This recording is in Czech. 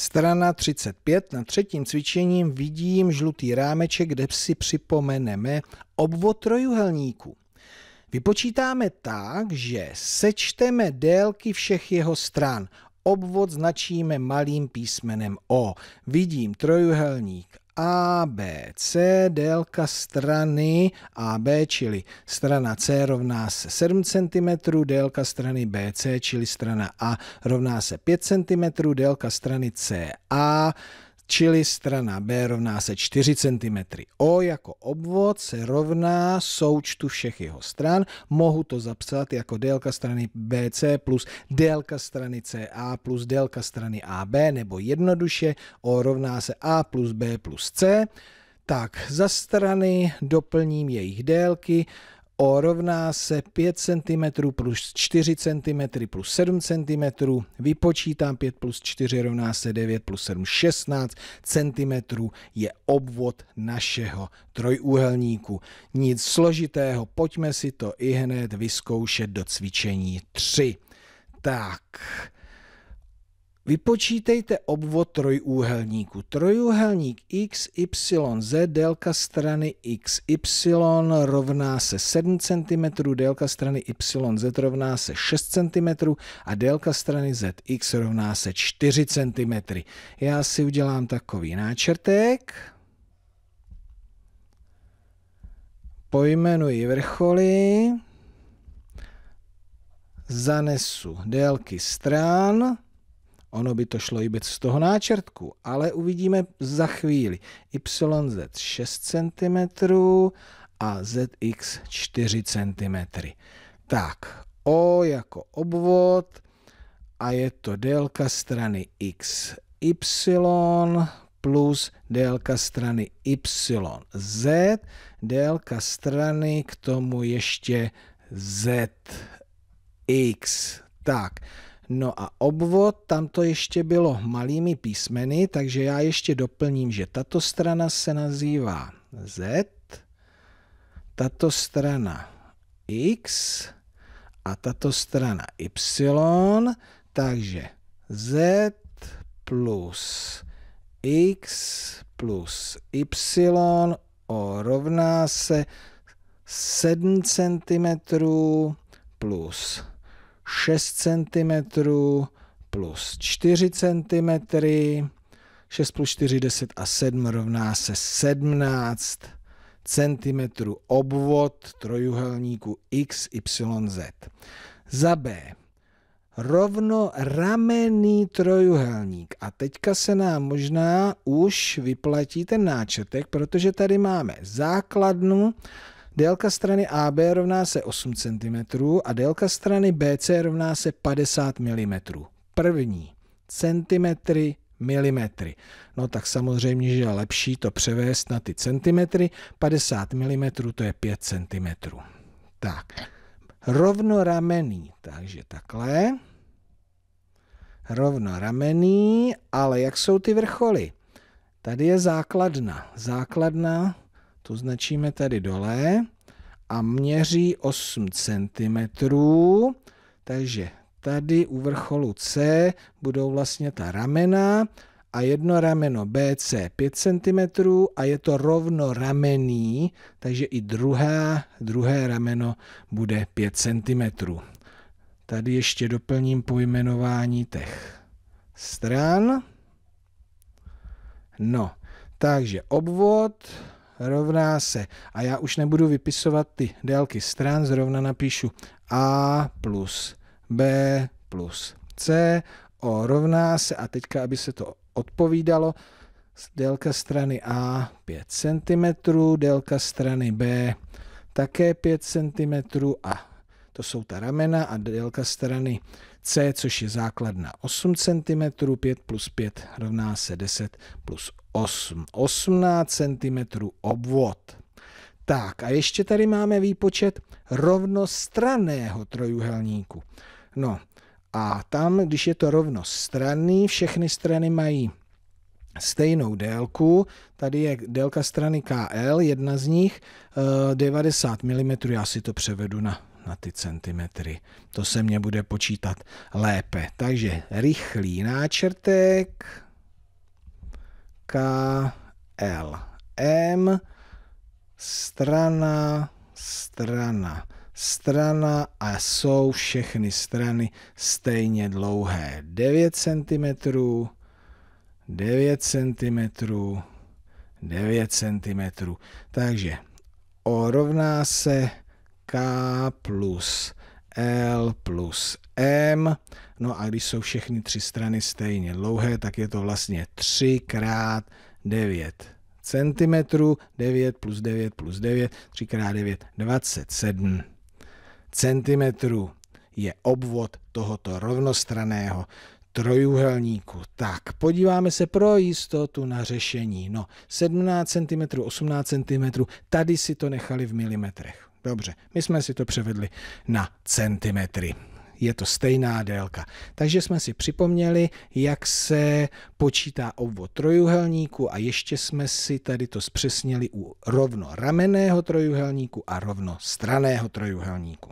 Strana 35, na třetím cvičením vidím žlutý rámeček, kde si připomeneme obvod trojuhelníku. Vypočítáme tak, že sečteme délky všech jeho stran. Obvod značíme malým písmenem O. Vidím trojuhelník ABC, délka strany AB, čili strana C rovná se 7 cm, délka strany BC, čili strana A rovná se 5 cm, délka strany CA čili strana B rovná se 4 cm. O jako obvod se rovná součtu všech jeho stran. Mohu to zapsat jako délka strany BC plus délka strany CA plus délka strany AB, nebo jednoduše O rovná se A plus B plus C. Tak, za strany doplním jejich délky, O rovná se 5 cm plus 4 cm plus 7 cm, vypočítám 5 plus 4 rovná se 9 plus 7, 16 cm je obvod našeho trojúhelníku. Nic složitého, pojďme si to i hned vyzkoušet do cvičení 3. Tak, Vypočítejte obvod trojúhelníku. Trojúhelník X, Y, Z. délka strany X, Y rovná se 7 cm, délka strany Y, Z rovná se 6 cm a délka strany Z, X rovná se 4 cm. Já si udělám takový náčrtek. Pojmenuji vrcholy. Zanesu délky stran Ono by to šlo i bez toho náčrtku, ale uvidíme za chvíli. YZ 6 cm a ZX 4 cm. Tak, O jako obvod a je to délka strany XY plus délka strany YZ, délka strany k tomu ještě ZX. Tak, No a obvod, tam to ještě bylo malými písmeny, takže já ještě doplním, že tato strana se nazývá Z, tato strana X a tato strana Y, takže Z plus X plus Y o rovná se 7 cm plus 6 cm plus 4 cm, 6 plus 4, 10 a 7 rovná se 17 cm obvod trojuhelníku X, Y, Z. Za B rovno ramenný trojuhelník. A teďka se nám možná už vyplatí ten náčetek, protože tady máme základnu Délka strany AB rovná se 8 cm a délka strany BC rovná se 50 mm. První centimetry milimetry. No tak samozřejmě, že je lepší to převést na ty centimetry. 50 mm to je 5 cm. Tak, rovnoramený, takže takhle. Rovnoramený, ale jak jsou ty vrcholy? Tady je základna. Základna tu značíme tady dole a měří 8 cm, takže tady u vrcholu C budou vlastně ta ramena a jedno rameno BC 5 cm a je to rovno ramený, takže i druhá, druhé rameno bude 5 cm. Tady ještě doplním pojmenování těch stran. No, takže obvod rovná se, a já už nebudu vypisovat ty délky stran, zrovna napíšu A plus B plus C, O rovná se, a teďka, aby se to odpovídalo, délka strany A 5 cm, délka strany B také 5 cm a to jsou ta ramena a délka strany C, což je základna 8 cm, 5 plus 5 rovná se 10 plus 8, 18 cm obvod. Tak a ještě tady máme výpočet rovnostraného trojuhelníku. No a tam, když je to rovnostranný, všechny strany mají stejnou délku. Tady je délka strany KL, jedna z nich, 90 eh, mm, já si to převedu na, na ty centimetry. To se mě bude počítat lépe. Takže rychlý náčrtek KL M strana strana strana a jsou všechny strany stejně dlouhé 9 cm 9 cm, 9 cm. Takže O rovná se K plus L plus M. No a když jsou všechny tři strany stejně dlouhé, tak je to vlastně 3 krát 9 cm. 9 plus 9 plus 9, 3 krát 9, 27 cm je obvod tohoto rovnostraného trojuhelníku. Tak, podíváme se pro jistotu na řešení. No, 17 cm, 18 cm, tady si to nechali v milimetrech. Dobře, my jsme si to převedli na centimetry. Je to stejná délka. Takže jsme si připomněli, jak se počítá obvod trojuhelníku a ještě jsme si tady to zpřesnili u rovno rameného trojuhelníku a rovno straného trojuhelníku.